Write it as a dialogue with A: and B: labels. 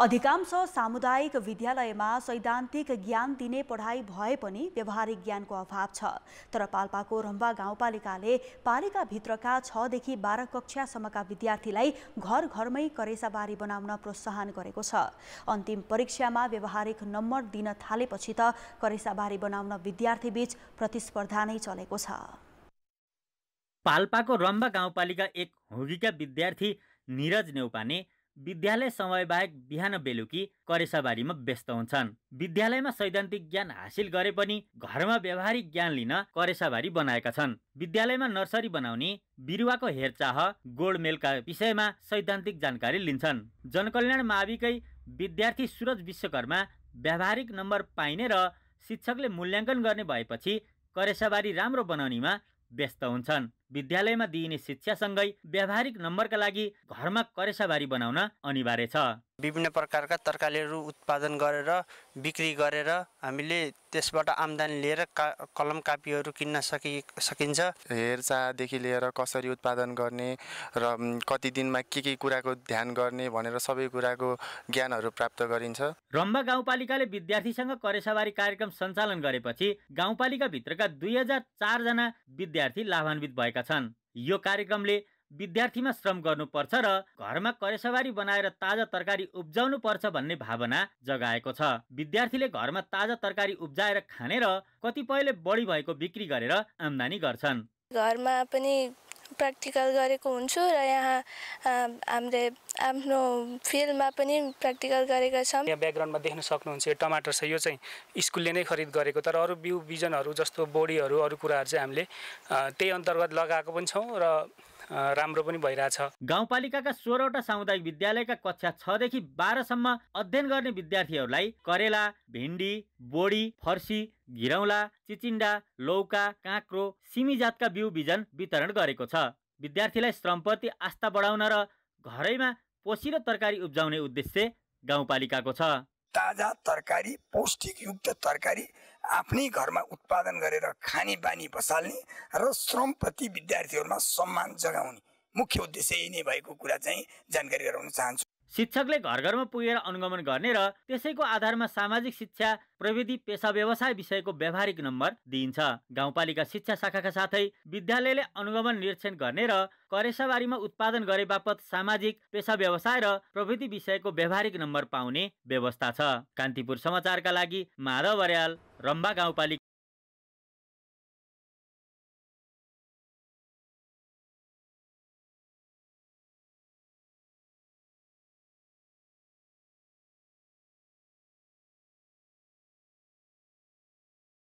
A: अधिकांश सामुदायिक विद्यालयमा सैद्धान्तिक ज्ञान दिने पढाइ भए पनि व्यवहारिक ज्ञानको अभाव छ तर पाल्पाको रम्बा गाउँपालिकाले पालिकाभित्रका छदेखि बाह्र कक्षासम्मका विद्यार्थीलाई घर घरमै करेसाबारी बनाउन प्रोत्साहन गरेको छ अन्तिम परीक्षामा व्यवहारिक नम्बर दिन थालेपछि त करेसाबारी बनाउन विद्यार्थीबीच प्रतिस्पर्धा नै चलेको छ
B: पाल्पाको रम्बा गाउँपालिका एक हुगीका विद्यार्थी निरज नेउपाने विद्यालय समयबाहेक बिहान बेलुकी करेसाबारीमा व्यस्त हुन्छन् विद्यालयमा सैद्धान्तिक ज्ञान हासिल गरे पनि घरमा व्यावहारिक ज्ञान लिन करेसाबारी बनाएका छन् विद्यालयमा नर्सरी बनाउने बिरुवाको हेरचाह गोडमेलका विषयमा सैद्धान्तिक जानकारी लिन्छन् जनकल्याण माविकै विद्यार्थी सुरज विश्वकर्मा व्यावहारिक नम्बर पाइने र शिक्षकले मूल्याङ्कन गर्ने भएपछि करेसाबारी राम्रो बनाउनेमा व्यस्त हुन्छन् विद्यालयमा दिइने शिक्षासँगै व्यावहारिक नम्बरका लागि घरमा करेसाबारी बनाउन अनिवार्य छ विभिन्न प्रकारका तरकारीहरू उत्पादन गरेर बिक्री गरेर हामीले त्यसबाट आम्दानी लिएर का कलम कापीहरू किन्न सकि सकिन्छ हेरचाहदेखि लिएर कसरी उत्पादन गर्ने र कति दिनमा के के कुराको ध्यान गर्ने भनेर सबै कुराको ज्ञानहरू प्राप्त गरिन्छ रम्बा गाउँपालिकाले विद्यार्थीसँग करेसावारी कार्यक्रम सञ्चालन गरेपछि गाउँपालिकाभित्रका दुई हजार चारजना विद्यार्थी लाभान्वित भएका छन् यो कार्यक्रमले विद्यार्थीमा श्रम गर्नुपर्छ र घरमा करेसवारी बनाएर ताजा तरकारी उब्जाउनु पर्छ भन्ने भावना जगाएको छ विद्यार्थीले घरमा ताजा तरकारी उब्जाएर खाने र कतिपयले बढी भएको बिक्री गरेर आम्दानी गर्छन्
A: घरमा पनि प्र्याक्टिकल गरेको हुन्छु र यहाँ हामीले आफ्नो फिल्डमा पनि प्र्याक्टिकल गरेका छौँ
B: यहाँ ब्याकग्राउन्डमा देख्न सक्नुहुन्छ यो टमाटर छ यो चाहिँ स्कुलले नै खरिद गरेको तर अरू बिउ बिजनहरू जस्तो बोडीहरू अरू कुराहरू चाहिँ हामीले त्यही अन्तर्गत लगाएको पनि छौँ र राम्रो पनि भइरहेछ गाउँपालिकाका सोह्रवटा सामुदायिक विद्यालयका कक्षा छदेखि बाह्रसम्म अध्ययन गर्ने विद्यार्थीहरूलाई करेला भिन्डी बोडी फर्सी घिरौला चिचिन्डा लौका काँक्रो सिमी जातका बिउ बिजन वितरण गरेको छ विद्यार्थीलाई श्रमप्रति आस्था बढाउन र घरैमा पोसिलो तरकारी उब्जाउने उद्देश्य गाउँपालिकाको छ
A: ताजा तरकारी युक्त तरकारी आफ्नै घरमा उत्पादन गरेर खाने बानी बसाल्ने र श्रमप्रति विद्यार्थीहरूमा सम्मान जगाउने मुख्य उद्देश्य यही नै भएको कुरा चाहिँ जानकारी गराउन चाहन्छु
B: शिक्षकले घर घरमा पुगेर अनुगमन गर्ने र त्यसैको आधारमा सामाजिक शिक्षा प्रविधि पेसा व्यवसाय विषयको व्यावहारिक नम्बर दिइन्छ गाउँपालिका शिक्षा शाखाका साथै विद्यालयले अनुगमन निरीक्षण गर्ने र करेसाबारीमा उत्पादन गरे बापत सामाजिक पेसा व्यवसाय र प्रविधि विषयको व्यावहारिक नम्बर पाउने व्यवस्था छ कान्तिपुर समाचारका लागि माधव अर्याल रम्बा
A: गाउँपालिका